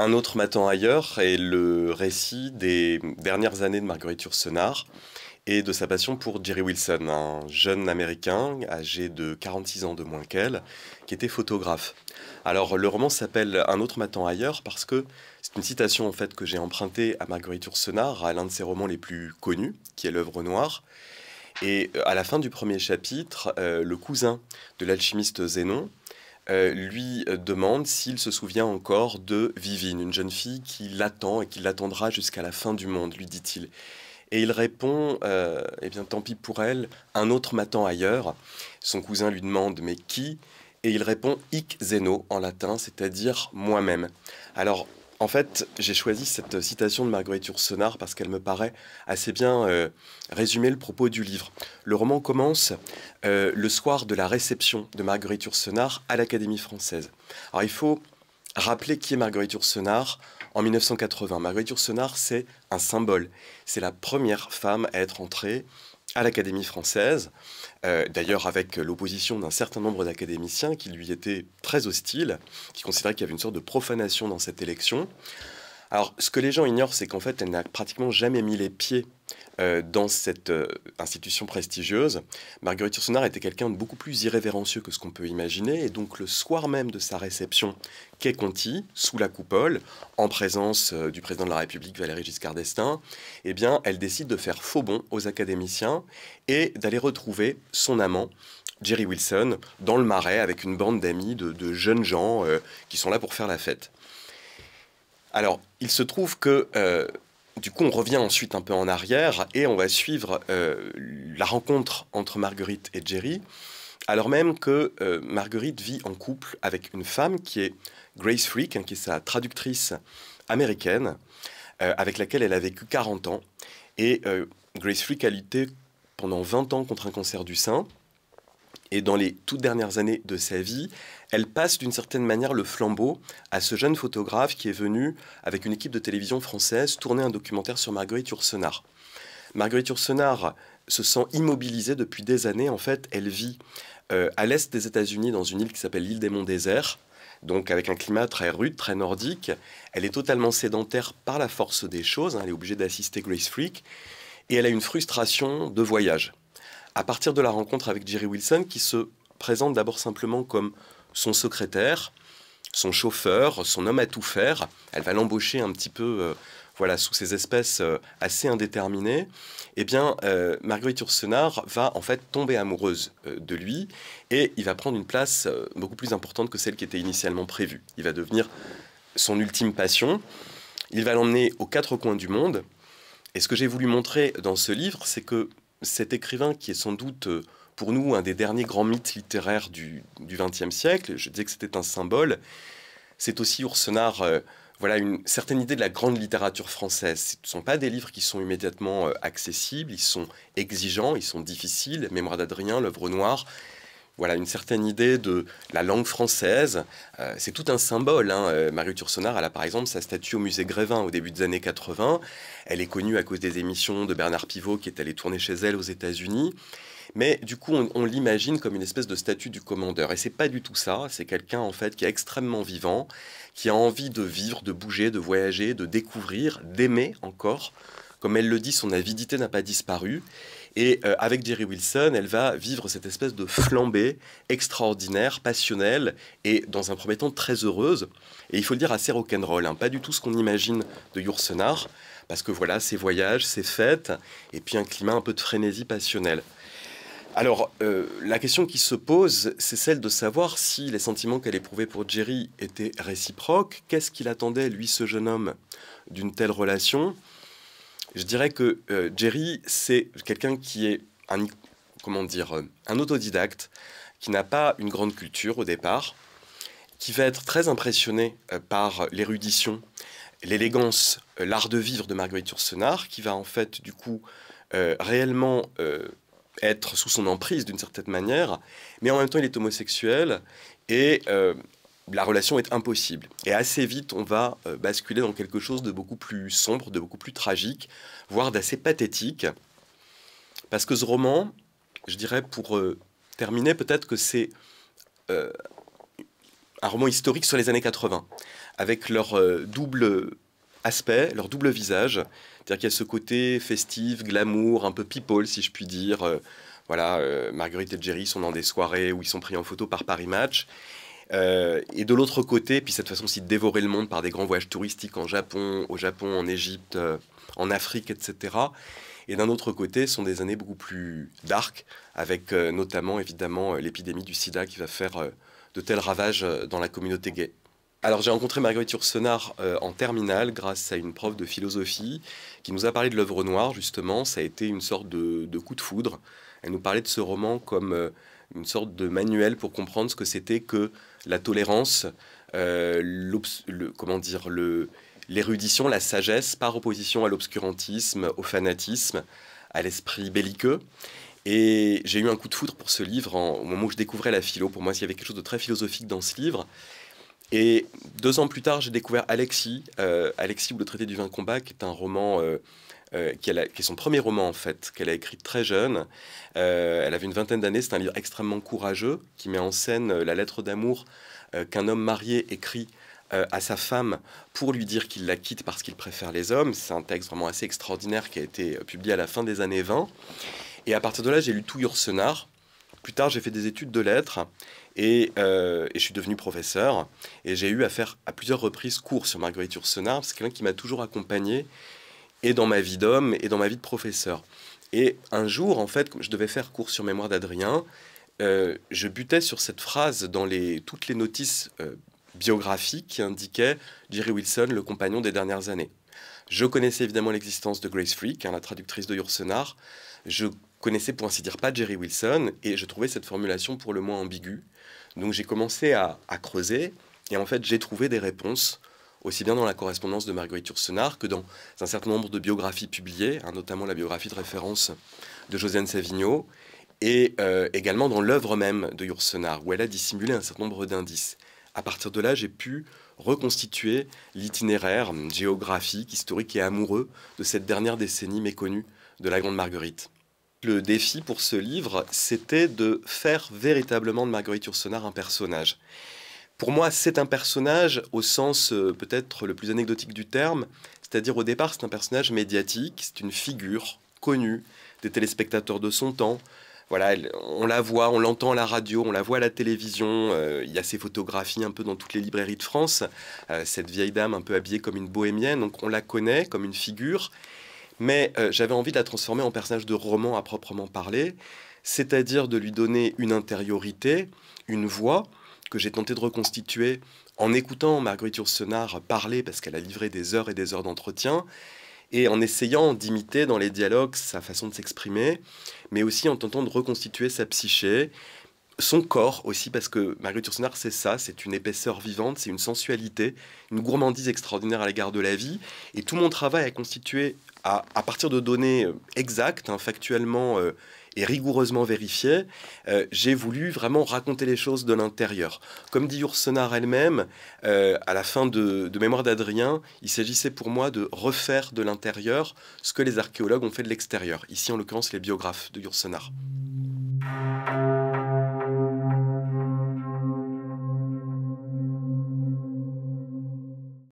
Un autre matin ailleurs est le récit des dernières années de Marguerite Yourcenar et de sa passion pour Jerry Wilson, un jeune américain âgé de 46 ans de moins qu'elle, qui était photographe. Alors le roman s'appelle Un autre matin ailleurs parce que c'est une citation en fait que j'ai empruntée à Marguerite Yourcenar, à l'un de ses romans les plus connus, qui est L'œuvre noire. Et euh, à la fin du premier chapitre, euh, le cousin de l'alchimiste Zénon, euh, lui euh, demande s'il se souvient encore de Vivine, une jeune fille qui l'attend et qui l'attendra jusqu'à la fin du monde, lui dit-il. Et il répond, euh, eh bien tant pis pour elle, un autre m'attend ailleurs. Son cousin lui demande, mais qui Et il répond, hic zeno en latin, c'est-à-dire moi-même. Alors en fait, j'ai choisi cette citation de Marguerite Yourcenar parce qu'elle me paraît assez bien euh, résumer le propos du livre. Le roman commence euh, le soir de la réception de Marguerite Yourcenar à l'Académie française. Alors il faut rappeler qui est Marguerite Yourcenar en 1980. Marguerite Yourcenar, c'est un symbole. C'est la première femme à être entrée à l'Académie française, euh, d'ailleurs avec l'opposition d'un certain nombre d'académiciens qui lui étaient très hostiles, qui considéraient qu'il y avait une sorte de profanation dans cette élection. Alors, ce que les gens ignorent, c'est qu'en fait, elle n'a pratiquement jamais mis les pieds euh, dans cette euh, institution prestigieuse. Marguerite Yourcenar était quelqu'un de beaucoup plus irrévérencieux que ce qu'on peut imaginer, et donc le soir même de sa réception quai Conti, sous la coupole, en présence euh, du président de la République, Valéry Giscard d'Estaing, eh bien, elle décide de faire faux bond aux académiciens et d'aller retrouver son amant, Jerry Wilson dans le marais avec une bande d'amis de, jeunes gens qui sont là pour faire la fête. Alors, il se trouve que euh, du coup, on revient ensuite un peu en arrière et on va suivre euh, la rencontre entre Marguerite et Jerry, alors même que euh, Marguerite vit en couple avec une femme qui est Grace Freak, hein, qui est sa traductrice américaine, avec laquelle elle a vécu 40 ans. Et Grace Freak a lutté pendant 20 ans contre un cancer du sein. Et dans les toutes dernières années de sa vie, elle passe d'une certaine manière le flambeau à ce jeune photographe qui est venu, avec une équipe de télévision française, tourner un documentaire sur Marguerite Yourcenar. Marguerite Yourcenar se sent immobilisée depuis des années. En fait, elle vit euh, à l'est des États-Unis dans une île qui s'appelle l'île des Monts Déserts, donc avec un climat très rude, très nordique. Elle est totalement sédentaire par la force des choses. Hein. elle est obligée d'assister Grace Freak. Et elle a une frustration de voyage à partir de la rencontre avec Jerry Wilson, qui se présente d'abord simplement comme son secrétaire, son chauffeur, son homme à tout faire. Elle va l'embaucher un petit peu, euh, voilà, sous ces espèces euh, assez indéterminées. et eh bien, euh, Marguerite Ursenard va en fait tomber amoureuse de lui et il va prendre une place beaucoup plus importante que celle qui était initialement prévue. Il va devenir son ultime passion. Il va l'emmener aux quatre coins du monde. Et ce que j'ai voulu montrer dans ce livre, c'est que cet écrivain qui est sans doute euh, pour nous un des derniers grands mythes littéraires du XXe siècle, je disais que c'était un symbole, c'est aussi Oursenard, euh, voilà une certaine idée de la grande littérature française. Ce ne sont pas des livres qui sont immédiatement euh, accessibles, ils sont exigeants, ils sont difficiles, Mémoire d'Adrien, L'œuvre noire, voilà une certaine idée de la langue française. Euh, c'est tout un symbole. Hein. Euh, Marie elle a par exemple sa statue au musée Grévin au début des années 80. Elle est connue à cause des émissions de Bernard Pivot qui est allé tourner chez elle aux États-Unis. Mais du coup, on l'imagine comme une espèce de statue du commandeur. Et c'est pas du tout ça. C'est quelqu'un en fait qui est extrêmement vivant, qui a envie de vivre, de bouger, de voyager, de découvrir, d'aimer encore. Comme elle le dit, son avidité n'a pas disparu. Et euh, avec Jerry Wilson, elle va vivre cette espèce de flambée extraordinaire, passionnelle et dans un premier temps très heureuse. Et il faut le dire assez rock'n'roll, hein, pas du tout ce qu'on imagine de Yourcenar, parce que voilà, ses voyages, ses fêtes, et puis un climat un peu de frénésie passionnelle. Alors, euh, la question qui se pose, c'est celle de savoir si les sentiments qu'elle éprouvait pour Jerry étaient réciproques. Qu'est-ce qu'il attendait, lui, ce jeune homme, d'une telle relation je dirais que euh, Jerry, c'est quelqu'un qui est un, comment dire, euh, un autodidacte, qui n'a pas une grande culture au départ, qui va être très impressionné euh, par l'érudition, l'élégance, l'art de vivre de Marguerite Yourcenar, qui va en fait, du coup, réellement être sous son emprise d'une certaine manière, mais en même temps, il est homosexuel et la relation est impossible. Et assez vite, on va euh, basculer dans quelque chose de beaucoup plus sombre, de beaucoup plus tragique, voire d'assez pathétique. Parce que ce roman, je dirais pour euh, terminer, peut-être que c'est euh, un roman historique sur les années 80, avec leur double aspect, leur double visage. C'est-à-dire qu'il y a ce côté festif, glamour, un peu people, si je puis dire. voilà, Marguerite et Jerry sont dans des soirées où ils sont pris en photo par Paris Match. Euh, et de l'autre côté, puis cette façon aussi de dévorer le monde par des grands voyages touristiques en Japon, au Japon, en Égypte, euh, en Afrique, etc. Et d'un autre côté, ce sont des années beaucoup plus dark, avec euh, notamment évidemment l'épidémie du sida qui va faire de tels ravages dans la communauté gay. Alors j'ai rencontré Marguerite Ursenard en terminale grâce à une prof de philosophie qui nous a parlé de l'œuvre noire justement. Ça a été une sorte de, coup de foudre. Elle nous parlait de ce roman comme une sorte de manuel pour comprendre ce que c'était que la tolérance, euh, le, comment dire, le, l'érudition, la sagesse, par opposition à l'obscurantisme, au fanatisme, à l'esprit belliqueux. Et j'ai eu un coup de foudre pour ce livre au moment où je découvrais la philo. Pour moi, il y avait quelque chose de très philosophique dans ce livre. Et deux ans plus tard, j'ai découvert Alexis, euh, Alexis ou le traité du vin combat, qui est un roman euh, euh, qui, est son premier roman en fait, qu'elle a écrit très jeune. Euh, elle avait une vingtaine d'années, c'est un livre extrêmement courageux qui met en scène euh, la lettre d'amour qu'un homme marié écrit à sa femme pour lui dire qu'il la quitte parce qu'il préfère les hommes. C'est un texte vraiment assez extraordinaire qui a été publié à la fin des années 20. Et à partir de là, j'ai lu tout Yursenar Plus tard, j'ai fait des études de lettres et, je suis devenu professeur. Et j'ai eu à faire à plusieurs reprises cours sur Marguerite Yourcenar. C'est quelqu'un qui m'a toujours accompagné et dans ma vie d'homme et dans ma vie de professeur. Et un jour, en fait, je devais faire cours sur mémoire d'Adrien. Euh, je butais sur cette phrase dans les, toutes les notices euh, biographiques qui indiquaient Jerry Wilson, le compagnon des dernières années. Je connaissais évidemment l'existence de Grace Freak, hein, la traductrice de Yourcenar. Je connaissais pour ainsi dire pas Jerry Wilson et je trouvais cette formulation pour le moins ambiguë. Donc j'ai commencé à creuser et en fait j'ai trouvé des réponses aussi bien dans la correspondance de Marguerite Yourcenar que dans un certain nombre de biographies publiées, hein, notamment la biographie de référence de Josiane Savigno, et euh, également dans l'œuvre même de Yourcenar, où elle a dissimulé un certain nombre d'indices. À partir de là, j'ai pu reconstituer l'itinéraire géographique, historique et amoureux de cette dernière décennie méconnue de la Grande Marguerite. Le défi pour ce livre, c'était de faire véritablement de Marguerite Yourcenar un personnage. Pour moi, c'est un personnage au sens euh, peut-être le plus anecdotique du terme, c'est-à-dire au départ, c'est un personnage médiatique, c'est une figure connue des téléspectateurs de son temps. Voilà, on la voit, on l'entend à la radio, on la voit à la télévision. Euh, il y a ses photographies un peu dans toutes les librairies de France. Euh, cette vieille dame un peu habillée comme une bohémienne, donc on la connaît comme une figure. Mais j'avais envie de la transformer en personnage de roman à proprement parler, c'est-à-dire de lui donner une intériorité, une voix, que j'ai tenté de reconstituer en écoutant Marguerite Yourcenar parler, parce qu'elle a livré des heures et des heures d'entretien, et en essayant d'imiter dans les dialogues sa façon de s'exprimer, mais aussi en tentant de reconstituer sa psyché, son corps aussi, parce que Marguerite Yourcenar, c'est ça, c'est une épaisseur vivante, c'est une sensualité, une gourmandise extraordinaire à l'égard de la vie, et tout mon travail a constitué à, partir de données euh, exactes, hein, factuellement... Euh, et rigoureusement vérifié, euh, j'ai voulu vraiment raconter les choses de l'intérieur. Comme dit Yourcenar elle-même, euh, à la fin de, de Mémoire d'Adrien, il s'agissait pour moi de refaire de l'intérieur ce que les archéologues ont fait de l'extérieur. Ici, en l'occurrence, les biographes de Yourcenar.